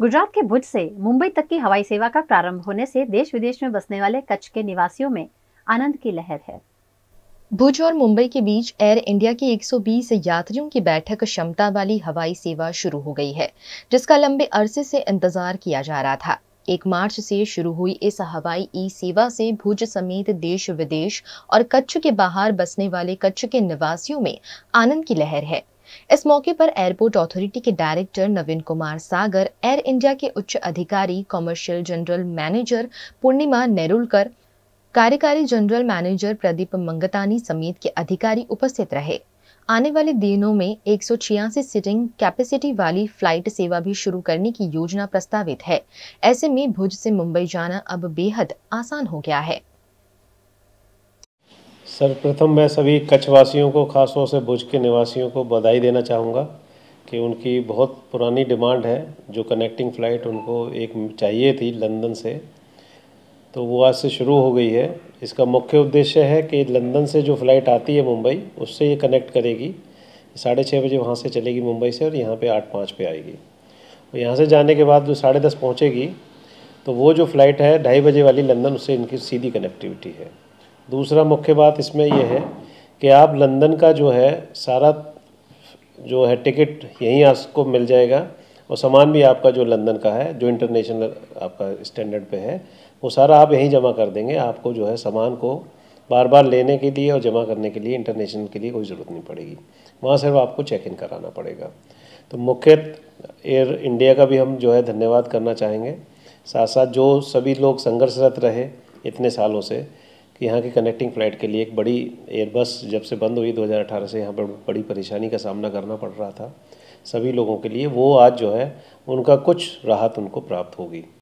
गुजरात के भुज से मुंबई तक की हवाई सेवा का प्रारंभ होने से देश विदेश में बसने वाले कच्छ के निवासियों में आनंद की लहर है भुज और मुंबई के बीच एयर इंडिया की 120 यात्रियों की बैठक क्षमता वाली हवाई सेवा शुरू हो गई है जिसका लंबे अरसे से इंतजार किया जा रहा था एक मार्च से शुरू हुई इस हवाई ई सेवा से भुज समेत देश विदेश और कच्छ के बाहर बसने वाले कच्छ के निवासियों में आनंद की लहर है इस मौके पर एयरपोर्ट अथॉरिटी के director Naveen Kumar Sagar Air India के उच्च अधिकारी commercial general manager Purnima Nerulkar कार्यकारी जनरल मैनेजर प्रदीप मंगतानी समेत के अधिकारी उपस्थित रहे आने वाले दिनों में एक सीटिंग कैपेसिटी वाली फ्लाइट सेवा भी शुरू करने की योजना प्रस्तावित है ऐसे में भुज से मुंबई जाना अब बेहद आसान हो गया है सर्वप्रथम मैं सभी कच्छवासियों को ख़ासतौर से भुज के निवासियों को बधाई देना चाहूँगा कि उनकी बहुत पुरानी डिमांड है जो कनेक्टिंग फ़्लाइट उनको एक चाहिए थी लंदन से तो वो आज से शुरू हो गई है इसका मुख्य उद्देश्य है कि लंदन से जो फ़्लाइट आती है मुंबई उससे ये कनेक्ट करेगी साढ़े छः बजे वहाँ से चलेगी मुंबई से और यहाँ पे आठ पाँच पे आएगी और यहाँ से जाने के बाद जो साढ़े दस पहुँचेगी तो वो जो फ़्लाइट है ढाई बजे वाली लंदन उससे इनकी सीधी कनेक्टिविटी है दूसरा मुख्य बात इसमें यह है कि आप लंदन का जो है सारा जो है टिकट यहीं आपको मिल जाएगा और सामान भी आपका जो लंदन का है जो इंटरनेशनल आपका स्टैंडर्ड पे है वो सारा आप यहीं जमा कर देंगे आपको जो है सामान को बार बार लेने के लिए और जमा करने के लिए इंटरनेशनल के लिए कोई ज़रूरत नहीं पड़ेगी वहाँ सिर्फ आपको चेक इन कराना पड़ेगा तो मुख्य एयर इंडिया का भी हम जो है धन्यवाद करना चाहेंगे साथ साथ जो सभी लोग संघर्षरत रहे इतने सालों से कि यहाँ की कनेक्टिंग फ़्लाइट के लिए एक बड़ी एयरबस जब से बंद हुई 2018 से यहाँ पर बड़ी परेशानी का सामना करना पड़ रहा था सभी लोगों के लिए वो आज जो है उनका कुछ राहत उनको प्राप्त होगी